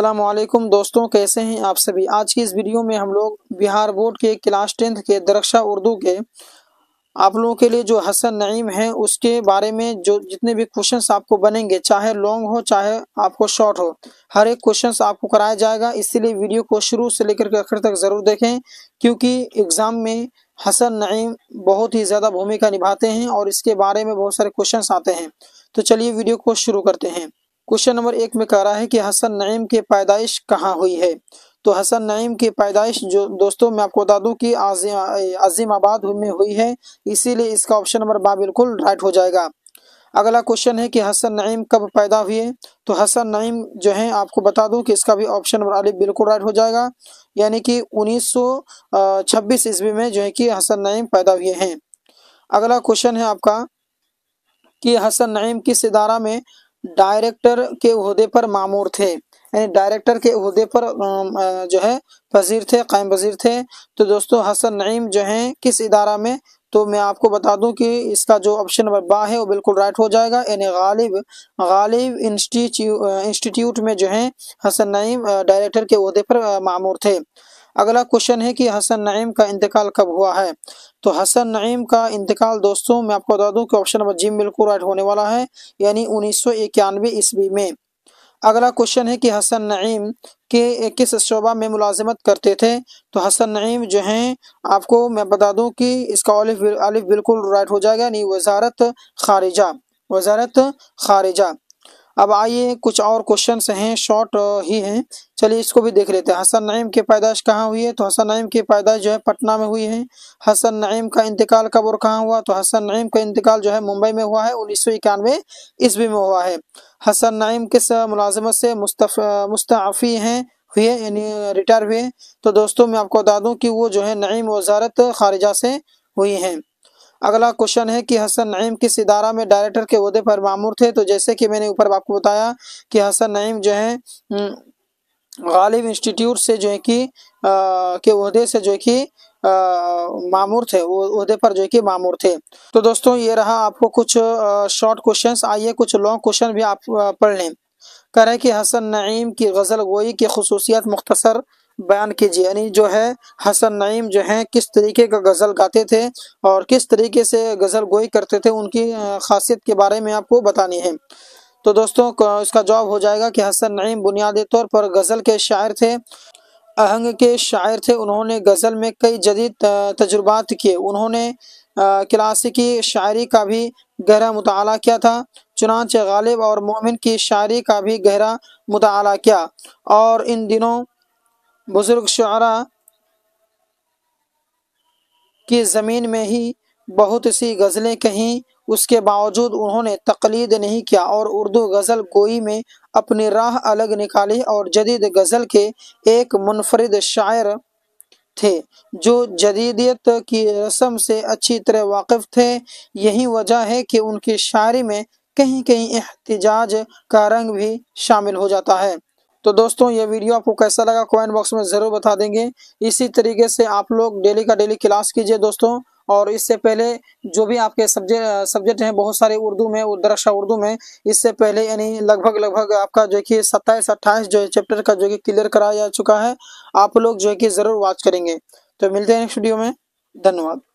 असलकुम दोस्तों कैसे हैं आप सभी आज की इस वीडियो में हम लोग बिहार बोर्ड के क्लास टेंथ के दरक्षा उर्दू के आप लोगों के लिए जो हसन नईम है उसके बारे में जो जितने भी क्वेश्चंस आपको बनेंगे चाहे लॉन्ग हो चाहे आपको शॉर्ट हो हर एक क्वेश्चंस आपको कराया जाएगा इसीलिए वीडियो को शुरू से लेकर के आखिर तक ज़रूर देखें क्योंकि एग्ज़ाम में हसन नईम बहुत ही ज़्यादा भूमिका निभाते हैं और इसके बारे में बहुत सारे क्वेश्चन आते हैं तो चलिए वीडियो को शुरू करते हैं क्वेश्चन नंबर एक में कह रहा है कि हसन नईम की पैदाइश कहाँ हुई है तो हसन नईम की पैदाइश जो दोस्तों मैं आपको बता दूं कि आजिमाबाद में हुई है इसीलिए इसका ऑप्शन नंबर बा बिल्कुल राइट हो जाएगा अगला क्वेश्चन है कि हसन नईम कब पैदा हुए तो हसन नईम जो है आपको बता दूं कि इसका भी ऑप्शन नंबर अली बिल्कुल राइट हो जाएगा यानी कि 1926 ईस्वी में जो है कि हसन नईम पैदा हुए हैं अगला क्वेश्चन है आपका कि हसन नईम किस इदारा में डायरेक्टर के अहदे पर मामूर थे यानी डायरेक्टर के अहदे पर जो है वजीर थे कायम वजीर थे तो दोस्तों हसन नईम जो हैं किस इदारा में तो मैं आपको बता दूं कि इसका जो ऑप्शन नंबर बा है वो बिल्कुल राइट हो जाएगा यानी गालिब गालिब इंस्टीट्यूट में जो है हसन नईम डायरेक्टर के अहदे पर मामूर थे अगला क्वेश्चन है कि हसन नईम का इंतकाल कब हुआ है तो हसन नईम का इंतकाल दोस्तों मैं आपको बता दूं कि ऑप्शन नंबर जी बिल्कुल राइट होने वाला है यानी उन्नीस ईस्वी में अगला क्वेश्चन है कि हसन नईम के किस शोबा में मुलाजमत करते थे तो हसन नईम जो हैं आपको मैं बता दूं कि इसका अलिफ बिल्कुल राइट हो जाएगा यानी वजारत खारिजा वजारत खारिजा अब आइए कुछ और क्वेश्चन हैं शॉर्ट ही हैं चलिए इसको भी देख लेते हैं हसन नईम की पैदाश कहाँ हुई है तो हसन नईम की पैदाश जो है पटना में हुई है हसन नईम का इंतकाल कब और कहाँ हुआ तो हसन नईम का इंतकाल जो है मुंबई में हुआ है उन्नीस सौ इक्यानवे ईस्वी में हुआ है हसन नईम किस मुलाजमत से मुस्तफ़ी हैं हुए यानी रिटायर हुए तो दोस्तों मैं आपको बता दूँ कि वो जो है नईम वजारत ख़ारजा से हुई हैं अगला क्वेश्चन है कि हसन नईम किस इदारा में डायरेक्टर के अहदे पर मामूर थे तो जैसे कि मैंने ऊपर आपको बताया कि हसन नईम जो है हम्म, गालिब इंस्टीट्यूट से जो है कि के अहदे से जो है कि मामूर थे वो उहदे पर जो है कि मामूर थे तो दोस्तों ये रहा आपको कुछ शॉर्ट क्वेश्चंस आइए कुछ लॉन्ग क्वेश्चन भी आप पढ़ लें करें कि हसन नईम की गज़ल गोई की खसूसियत मुख्तसर बयान कीजिए यानी जो है हसन नईम जो है किस तरीके का गज़ल गाते थे और किस तरीके से गज़ल गोई करते थे उनकी खासियत के बारे में आपको बतानी है तो दोस्तों इसका जवाब हो जाएगा कि हसन नईम बुनियादी तौर पर गज़ल के शायर थे अहंग के शायर थे उन्होंने गज़ल में कई जदीद तजुर्बात किए उन्होंने क्लासिकी शायरी का भी गहरा मताल किया था चुनाच गालिब और मोमिन की शायरी का भी गहरा मताल किया और इन दिनों बुजुर्ग शुरा की ज़मीन में ही बहुत सी गज़लें कहीं उसके बावजूद उन्होंने तकलीद नहीं किया और उर्दू गज़ल गोई में अपनी राह अलग निकाली और जदीद गज़ल के एक मुनफरद शायर थे जो जदीदियत की रस्म से अच्छी तरह वाकिफ थे यही वजह है कि उनकी शायरी में कहीं कहीं एहतजाज का रंग भी शामिल हो जाता है तो दोस्तों ये वीडियो आपको कैसा लगा कमेंट बॉक्स में ज़रूर बता देंगे इसी तरीके से आप लोग डेली का डेली क्लास कीजिए दोस्तों और इससे पहले जो भी आपके सब्जेक्ट सब्जेक्ट हैं बहुत सारे उर्दू में दरअसल उर्दू में इससे पहले यानी लगभग लगभग आपका जो कि सत्ताईस अट्ठाईस जो है चैप्टर का जो कि क्लियर कराया जा चुका है आप लोग जो है कि ज़रूर वॉच करेंगे तो मिलते हैं नेक्स्ट वीडियो में धन्यवाद